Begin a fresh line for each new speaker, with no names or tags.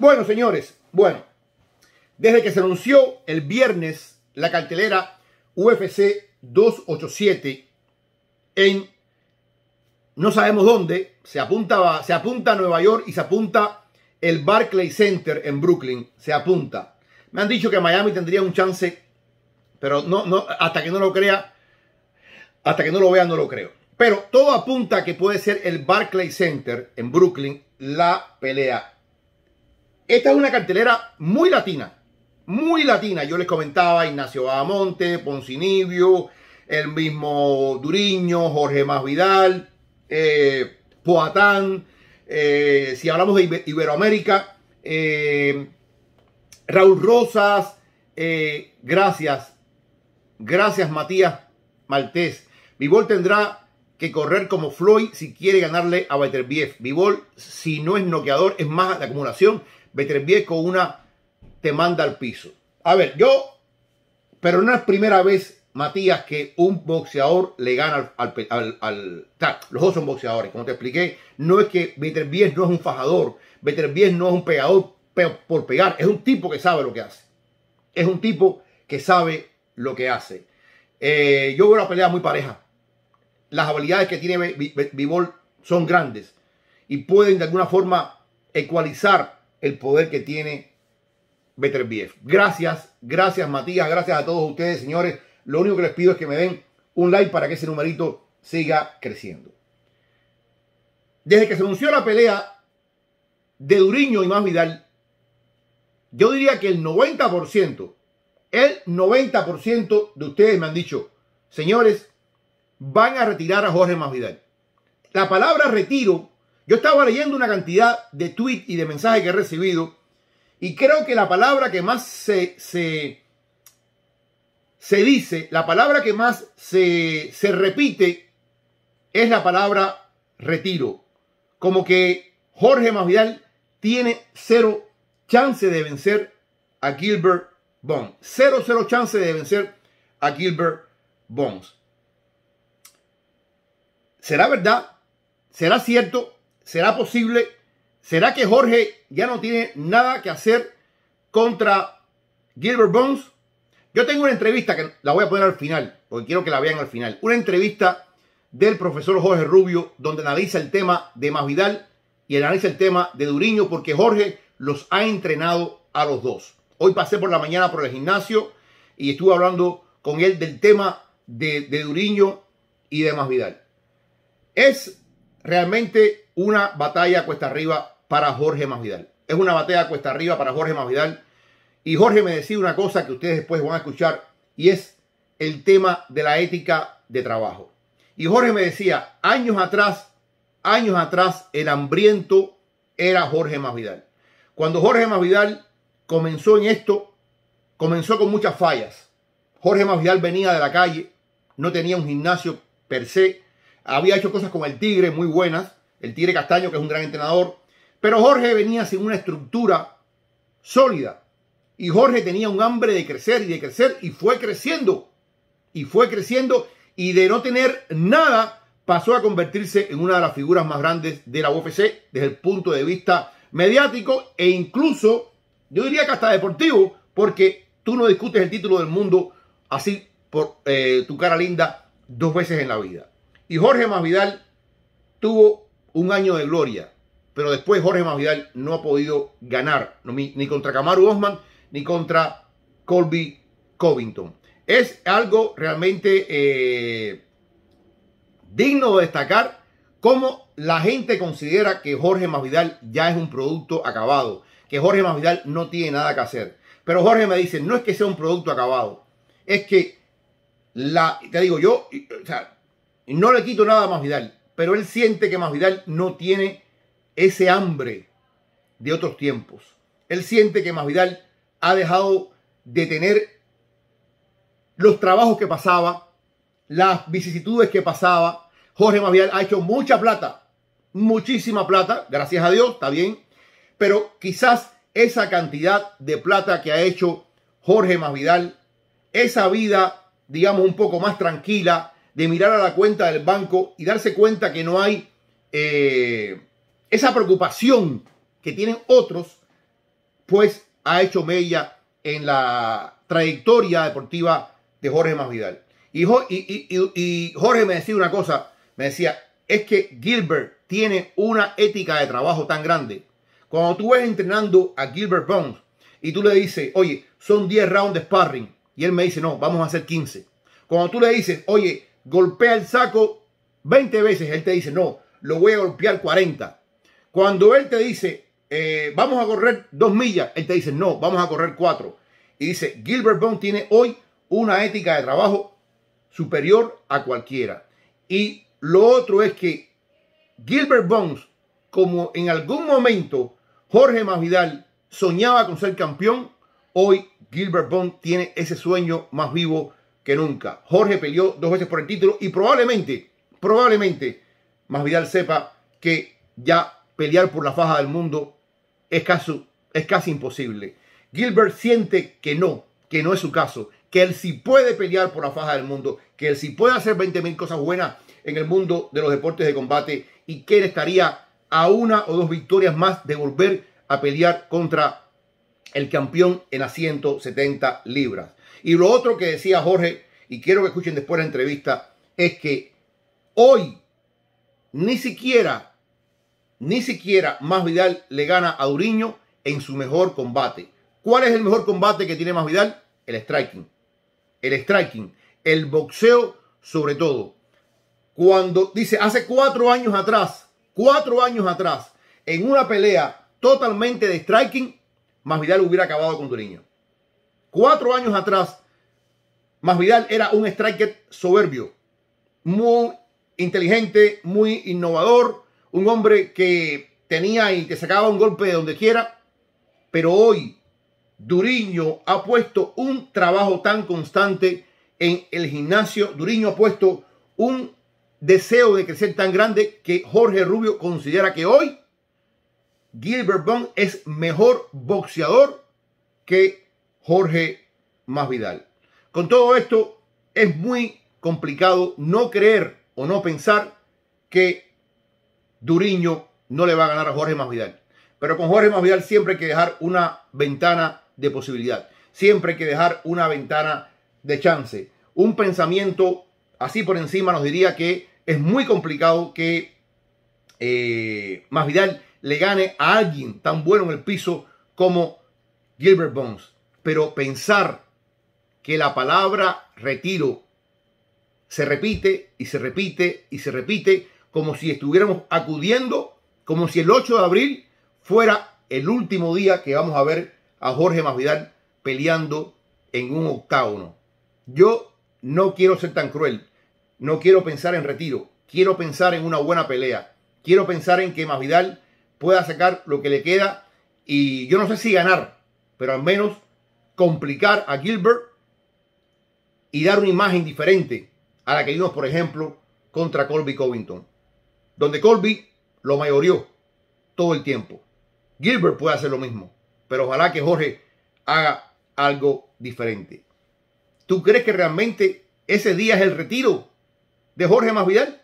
Bueno, señores, bueno, desde que se anunció el viernes la cartelera UFC 287 en no sabemos dónde, se apunta, se apunta a Nueva York y se apunta el Barclay Center en Brooklyn, se apunta. Me han dicho que Miami tendría un chance, pero no, no, hasta que no lo crea, hasta que no lo vea, no lo creo. Pero todo apunta a que puede ser el Barclay Center en Brooklyn la pelea. Esta es una cartelera muy latina, muy latina. Yo les comentaba Ignacio Badamonte, Poncinibio, el mismo Duriño, Jorge Más Vidal, eh, Poatán. Eh, si hablamos de Iberoamérica, eh, Raúl Rosas, gracias, gracias Matías Maltés. Vivol tendrá que correr como Floyd si quiere ganarle a Beterbiev. Vivol, si no es noqueador, es más de acumulación. 10 con una te manda al piso. A ver, yo, pero no es primera vez, Matías, que un boxeador le gana al... los dos son boxeadores, como te expliqué, no es que 10 no es un fajador, 10 no es un pegador por pegar, es un tipo que sabe lo que hace. Es un tipo que sabe lo que hace. Eh, yo veo una pelea muy pareja. Las habilidades que tiene Vivol son grandes y pueden de alguna forma ecualizar el poder que tiene b Bief. Gracias, gracias Matías, gracias a todos ustedes, señores. Lo único que les pido es que me den un like para que ese numerito siga creciendo. Desde que se anunció la pelea de Duriño y más Vidal, yo diría que el 90%, el 90% de ustedes me han dicho, señores, van a retirar a Jorge Masvidal. La palabra retiro yo estaba leyendo una cantidad de tweets y de mensajes que he recibido y creo que la palabra que más se, dice, la palabra que más se, se repite es la palabra retiro. Como que Jorge Masvidal tiene cero chance de vencer a Gilbert Bones. Cero, cero chance de vencer a Gilbert Bones. ¿Será verdad? ¿Será cierto? ¿Será posible? ¿Será que Jorge ya no tiene nada que hacer contra Gilbert Bones? Yo tengo una entrevista que la voy a poner al final, porque quiero que la vean al final. Una entrevista del profesor Jorge Rubio, donde analiza el tema de Masvidal y analiza el tema de Duriño, porque Jorge los ha entrenado a los dos. Hoy pasé por la mañana por el gimnasio y estuve hablando con él del tema de, de Duriño y de Masvidal. Es realmente una batalla cuesta arriba para Jorge Masvidal. Es una batalla cuesta arriba para Jorge Masvidal. Y Jorge me decía una cosa que ustedes después van a escuchar y es el tema de la ética de trabajo. Y Jorge me decía, años atrás, años atrás, el hambriento era Jorge Masvidal. Cuando Jorge Masvidal comenzó en esto, comenzó con muchas fallas. Jorge Masvidal venía de la calle, no tenía un gimnasio per se, había hecho cosas como el Tigre muy buenas, el Tigre Castaño, que es un gran entrenador. Pero Jorge venía sin una estructura sólida. Y Jorge tenía un hambre de crecer y de crecer y fue creciendo. Y fue creciendo y de no tener nada pasó a convertirse en una de las figuras más grandes de la UFC desde el punto de vista mediático e incluso, yo diría que hasta deportivo, porque tú no discutes el título del mundo así por eh, tu cara linda dos veces en la vida. Y Jorge Masvidal tuvo un año de gloria, pero después Jorge Masvidal no ha podido ganar ni, contra Kamaru Osman ni contra Colby Covington. Es algo realmente eh, digno de destacar cómo la gente considera que Jorge Masvidal ya es un producto acabado, que Jorge Masvidal no tiene nada que hacer. Pero Jorge me dice, no es que sea un producto acabado, es que la, te digo yo, no le quito nada a Mavidal pero él siente que Masvidal no tiene ese hambre de otros tiempos. Él siente que Masvidal ha dejado de tener los trabajos que pasaba, las vicisitudes que pasaba. Jorge Masvidal ha hecho mucha plata, muchísima plata, gracias a Dios, está bien, pero quizás esa cantidad de plata que ha hecho Jorge Masvidal, esa vida, digamos, un poco más tranquila, de mirar a la cuenta del banco y darse cuenta que no hay eh, esa preocupación que tienen otros, pues ha hecho mella en la trayectoria deportiva de Jorge Masvidal. Y, y, Jorge me decía una cosa, me decía, es que Gilbert tiene una ética de trabajo tan grande. Cuando tú ves entrenando a Gilbert Bones y tú le dices, oye, son 10 rounds de sparring, y él me dice, no, vamos a hacer 15. Cuando tú le dices, oye, golpea el saco 20 veces, él te dice, no, lo voy a golpear 40. Cuando él te dice, eh, vamos a correr dos millas, él te dice, no, vamos a correr cuatro. Y dice, Gilbert Bond tiene hoy una ética de trabajo superior a cualquiera. Y lo otro es que Gilbert Bones, como en algún momento Jorge Masvidal soñaba con ser campeón, hoy Gilbert Bones tiene ese sueño más vivo que nunca. Jorge peleó dos veces por el título y probablemente, probablemente, más Vidal sepa que ya pelear por la faja del mundo es casi, es casi imposible. Gilbert siente que no, que no es su caso, que él sí puede pelear por la faja del mundo, que él sí puede hacer 20.000 cosas buenas en el mundo de los deportes de combate y que él estaría a una o dos victorias más de volver a pelear contra el campeón en las 170 libras. Y lo otro que decía Jorge, y quiero que escuchen después la entrevista, es que hoy ni siquiera, ni siquiera Más Vidal le gana a Uriño en su mejor combate. ¿Cuál es el mejor combate que tiene Más Vidal? El striking. El striking. El boxeo sobre todo. Cuando dice, hace cuatro años atrás, cuatro años atrás, en una pelea totalmente de striking, Masvidal hubiera acabado con Duriño. Cuatro años atrás, Masvidal era un striker soberbio, muy inteligente, muy innovador, un hombre que tenía y que sacaba un golpe de donde quiera, pero hoy Duriño ha puesto un trabajo tan constante en el gimnasio, Duriño ha puesto un deseo de crecer tan grande que Jorge Rubio considera que hoy Gilbert Bond es mejor boxeador que Jorge Masvidal. Con todo esto, es muy complicado no creer o no pensar que Duriño no le va a ganar a Jorge Masvidal. Pero con Jorge Masvidal siempre hay que dejar una ventana de posibilidad. Siempre hay que dejar una ventana de chance. Un pensamiento así por encima nos diría que es muy complicado que eh, Masvidal le gane a alguien tan bueno en el piso como Gilbert Bones. Pero pensar que la palabra retiro se repite y se repite y se repite como si estuviéramos acudiendo, como si el 8 de abril fuera el último día que vamos a ver a Jorge Masvidal peleando en un octágono. Yo no quiero ser tan cruel, no quiero pensar en retiro, quiero pensar en una buena pelea, quiero pensar en que Masvidal pueda sacar lo que le queda y yo no sé si ganar, pero al menos complicar a Gilbert y dar una imagen diferente a la que vimos, por ejemplo, contra Colby Covington, donde Colby lo mayorió todo el tiempo. Gilbert puede hacer lo mismo, pero ojalá que Jorge haga algo diferente. ¿Tú crees que realmente ese día es el retiro de Jorge Masvidal?